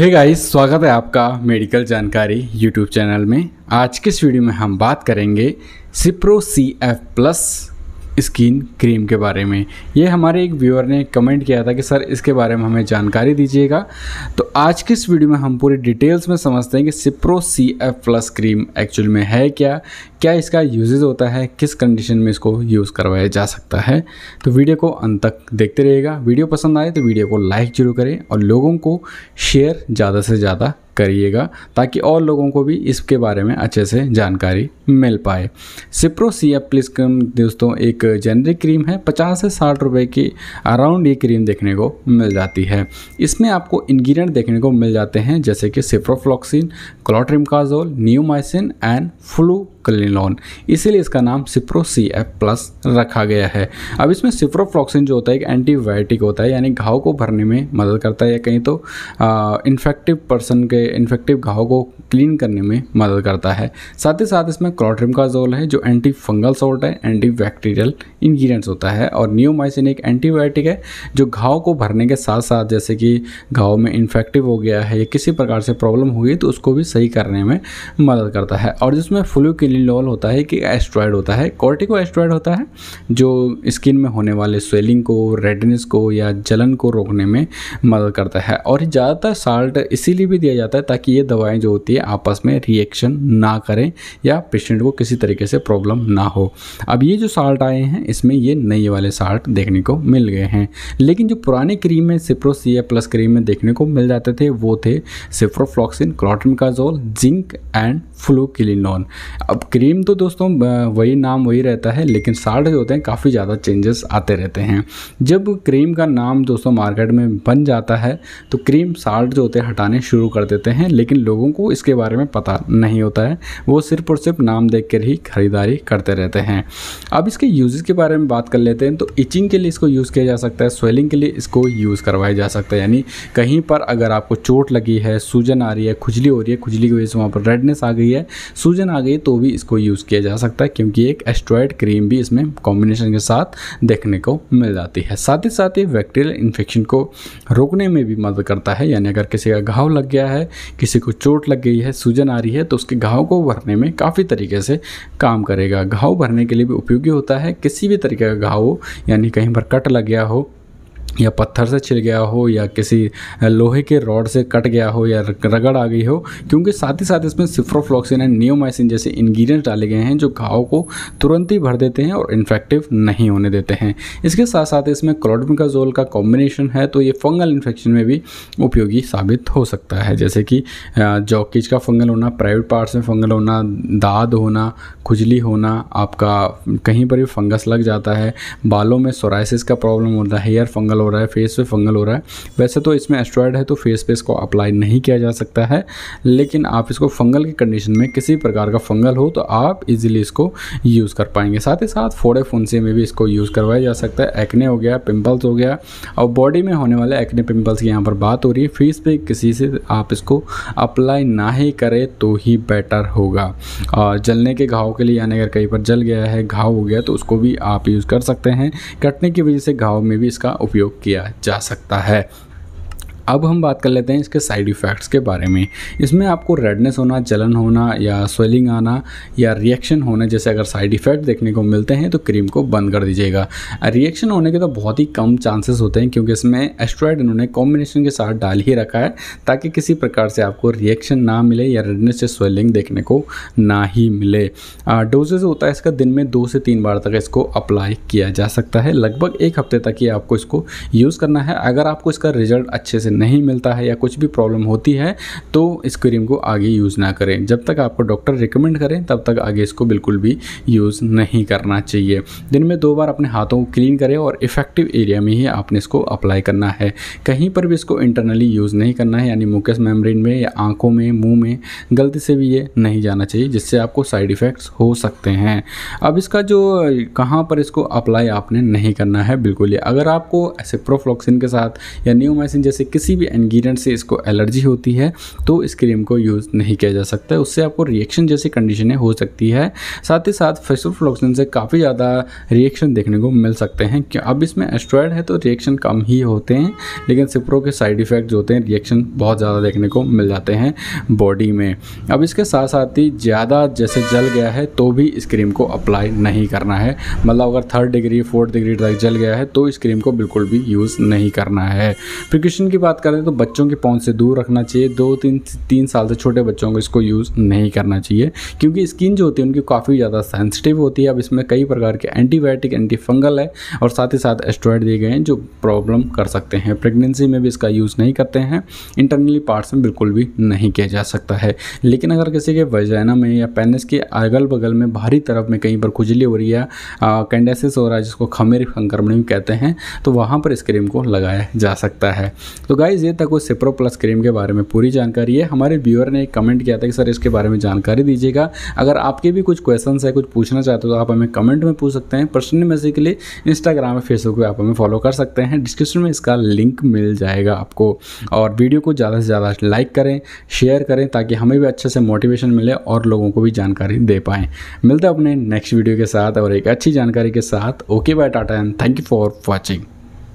हे hey guys स्वागत है आपका मेडिकल जानकारी यूट्यूब चैनल में आज के इस वीडियो में हम बात करेंगे Cipro C F plus skin cream के बारे में ये हमारे एक व्यूअर ने कमेंट किया था कि सर इसके बारे में हमें जानकारी दीजिएगा तो आज की इस वीडियो में हम पूरी डिटेल्स में समझते हैं कि Cipro C F plus cream actual में है क्या क्या इसका यूजेज होता है किस कंडीशन में इसको यूज़ करवाया जा सकता है तो वीडियो को अंत तक देखते रहिएगा वीडियो पसंद आए तो वीडियो को लाइक जरूर करें और लोगों को शेयर ज़्यादा से ज़्यादा करिएगा ताकि और लोगों को भी इसके बारे में अच्छे से जानकारी मिल पाए सिप्रो सी प्लिस क्रीम दोस्तों एक जेनरिक क्रीम है पचास से साठ रुपए की अराउंड ये क्रीम देखने को मिल जाती है इसमें आपको इन्ग्रीडियंट देखने को मिल जाते हैं जैसे कि ciprofloxacin clotrimazole neomycin and fluocinolone इसीलिए इसका नाम सिप्रो सी एफ प्लस रखा गया है अब इसमें सिप्रोफ्लॉक्सिन जो होता है एक एंटीबायोटिक होता है यानी घाव को भरने में मदद करता है या कहीं तो इन्फेक्टिव पर्सन के इन्फेक्टिव घाव को क्लीन करने में मदद करता है साथ ही साथ इसमें क्लोट्रिमकाजोल है जो एंटी फंगल सॉल्ट है एंटी बैक्टीरियल इन्ग्रीडियंट्स होता है और नियोमाइसिन एक एंटीबायोटिक है जो घाव को भरने के साथ साथ जैसे कि घाव में इन्फेक्टिव हो गया है या किसी प्रकार से प्रॉब्लम हुई तो उसको भी सही करने में मदद करता है और जिसमें फ्लू सेलिलॉल होता है कि एस्ट्रॉयड होता है कॉर्टिको एस्ट्रॉयड होता है जो स्किन में होने वाले स्वेलिंग को रेडनेस को या जलन को रोकने में मदद करता है और ज़्यादातर साल्ट इसीलिए भी दिया जाता है ताकि ये दवाएँ जो होती है आपस में रिएक्शन ना करें या पेशेंट को किसी तरीके से प्रॉब्लम ना हो अब ये जो साल्ट आए हैं इसमें ये नए वाले साल्ट देखने को मिल गए हैं लेकिन जो पुराने क्रीम में सिप्रोसिया प्लस क्रीम में देखने को मिल जाते थे वो थे ciprofloxacin clotrimazole zinc and flu अब अब क्रीम तो दोस्तों वही नाम वही रहता है लेकिन साल्ट जो होते हैं काफ़ी ज़्यादा चेंजेस आते रहते हैं जब क्रीम का नाम दोस्तों मार्केट में बन जाता है तो क्रीम साल्ट जो होते हैं हटाने शुरू कर देते हैं लेकिन लोगों को इसके बारे में पता नहीं होता है वो सिर्फ और सिर्फ नाम देख कर ही खरीदारी करते रहते हैं अब इसके यूज़ के बारे में बात कर लेते हैं तो इचिंग के लिए इसको यूज़ किया जा सकता है स्वेलिंग के लिए इसको यूज़ करवाया जा सकता है यानी कहीं पर अगर आपको चोट लगी है सूजन आ रही है खुजली हो रही है खुजली की वजह से वहाँ पर रेडनेस आ गई है सूजन आ गई तो भी भी इसको यूज़ किया जा सकता है क्योंकि एक एस्ट्रॉयड क्रीम भी इसमें कॉम्बिनेशन के साथ देखने को मिल जाती है साथ ही साथ ये बैक्टीरियल इन्फेक्शन को रोकने में भी मदद करता है यानी अगर किसी का घाव लग गया है किसी को चोट लग गई है सूजन आ रही है तो उसके घाव को भरने में काफ़ी तरीके से काम करेगा घाव भरने के लिए भी उपयोगी होता है किसी भी तरीके का घाव हो यानी कहीं पर कट लग गया हो या पत्थर से छिल गया हो या किसी लोहे के रॉड से कट गया हो या रगड़ आ गई हो क्योंकि साथ ही साथ इसमें सिफ्रोफ्लॉक्सिन एंड नियोमाइसिन जैसे इंग्रेडिएंट डाले गए हैं जो घाव को तुरंत ही भर देते हैं और इन्फेक्टिव नहीं होने देते हैं इसके साथ साथ इसमें क्लोडमिकाजोल का कॉम्बिनेशन है तो ये फंगल इन्फेक्शन में भी उपयोगी साबित हो सकता है जैसे कि जॉकीज का फंगल होना प्राइवेट पार्ट्स में फंगल होना दाद होना खुजली होना आपका कहीं पर भी फंगस लग जाता है बालों में सोराइसिस का प्रॉब्लम होता है हेयर फंगल फंगल हो रहा है फेस पे फंगल हो रहा है वैसे तो इसमें एस्ट्रॉयड है तो फेस पे इसको अप्लाई नहीं किया जा सकता है लेकिन आप इसको फंगल की कंडीशन में किसी प्रकार का फंगल हो तो आप इजीली इसको यूज़ कर पाएंगे साथ ही साथ फोड़े फुंसे में भी इसको यूज़ करवाया जा सकता है एक्ने हो गया पिम्पल्स हो गया और बॉडी में होने वाले एक्ने पिम्पल्स की यहाँ पर बात हो रही है फेस पे किसी से आप इसको अप्लाई ना ही करें तो ही बेटर होगा और जलने के घाव के लिए यानी अगर कहीं पर जल गया है घाव हो गया तो उसको भी आप यूज़ कर सकते हैं कटने की वजह से घाव में भी इसका उपयोग प्रयोग किया जा सकता है अब हम बात कर लेते हैं इसके साइड इफ़ेक्ट्स के बारे में इसमें आपको रेडनेस होना जलन होना या स्वेलिंग आना या रिएक्शन होने जैसे अगर साइड इफ़ेक्ट देखने को मिलते हैं तो क्रीम को बंद कर दीजिएगा रिएक्शन होने के तो बहुत ही कम चांसेस होते हैं क्योंकि इसमें एस्ट्रॉयड इन्होंने कॉम्बिनेशन के साथ डाल ही रखा है ताकि किसी प्रकार से आपको रिएक्शन ना मिले या रेडनेस या स्वेलिंग देखने को ना ही मिले डोजेज होता है इसका दिन में दो से तीन बार तक इसको अप्लाई किया जा सकता है लगभग एक हफ्ते तक ही आपको इसको यूज़ करना है अगर आपको इसका रिजल्ट अच्छे से नहीं मिलता है या कुछ भी प्रॉब्लम होती है तो इस क्रीम को आगे यूज़ ना करें जब तक आपको डॉक्टर रिकमेंड करें तब तक आगे इसको बिल्कुल भी यूज़ नहीं करना चाहिए दिन में दो बार अपने हाथों को क्लीन करें और इफेक्टिव एरिया में ही आपने इसको अप्लाई करना है कहीं पर भी इसको इंटरनली यूज़ नहीं करना है यानी मुकेस मेम्ब्रेन में या आँखों में मुँह में गलती से भी ये नहीं जाना चाहिए जिससे आपको साइड इफ़ेक्ट्स हो सकते हैं अब इसका जो कहाँ पर इसको अप्लाई आपने नहीं करना है बिल्कुल ही अगर आपको ऐसे प्रोफ्लॉक्सिन के साथ या न्यूमाइसिन जैसे किसी किसी भी एनगीडेंट से इसको एलर्जी होती है तो इस क्रीम को यूज़ नहीं किया जा सकता है उससे आपको रिएक्शन जैसी कंडीशनें हो सकती है साथ ही साथ फेसोफ्लोक्सिन से काफ़ी ज़्यादा रिएक्शन देखने को मिल सकते हैं क्यों अब इसमें एस्ट्रॉयड है तो रिएक्शन कम ही होते हैं लेकिन सिप्रो के साइड इफ़ेक्ट होते हैं रिएक्शन बहुत ज़्यादा देखने को मिल जाते हैं बॉडी में अब इसके साथ साथ ही ज़्यादा जैसे जल गया है तो भी इस क्रीम को अप्लाई नहीं करना है मतलब अगर थर्ड डिग्री फोर्थ डिग्री तक जल गया है तो इस क्रीम को बिल्कुल भी यूज़ नहीं करना है प्रिकॉशन की बात बात करें तो बच्चों के पहुंच से दूर रखना चाहिए दो तीन तीन साल से छोटे बच्चों को इसको यूज़ नहीं करना चाहिए क्योंकि स्किन जो होती है उनकी काफ़ी ज़्यादा सेंसिटिव होती है अब इसमें कई प्रकार के एंटीबायोटिक एंटीफंगल है और साथ ही साथ एस्ट्रॉयड दिए गए हैं जो प्रॉब्लम कर सकते हैं प्रेगनेंसी में भी इसका यूज़ नहीं करते हैं इंटरनली पार्ट्स में बिल्कुल भी नहीं किया जा सकता है लेकिन अगर किसी के वजैना में या पेनिस के अगल बगल में बाहरी तरफ में कहीं पर खुजली हो रही है कैंडेसिस हो रहा है जिसको खमेर संक्रमण भी कहते हैं तो वहाँ पर इस क्रीम को लगाया जा सकता है तो गाइज़ ये था कुछ सिप्रो प्लस क्रीम के बारे में पूरी जानकारी है हमारे व्यूअर ने एक कमेंट किया था कि सर इसके बारे में जानकारी दीजिएगा अगर आपके भी कुछ क्वेश्चन है कुछ पूछना चाहते हो तो आप हमें कमेंट में पूछ सकते हैं पर्सनल मैसेज के लिए इंस्टाग्राम या फेसबुक पर आप हमें फॉलो कर सकते हैं डिस्क्रिप्शन में इसका लिंक मिल जाएगा आपको और वीडियो को ज़्यादा से ज़्यादा लाइक करें शेयर करें ताकि हमें भी अच्छे से मोटिवेशन मिले और लोगों को भी जानकारी दे पाएँ मिलते अपने नेक्स्ट वीडियो के साथ और एक अच्छी जानकारी के साथ okay bye tata and thank you for watching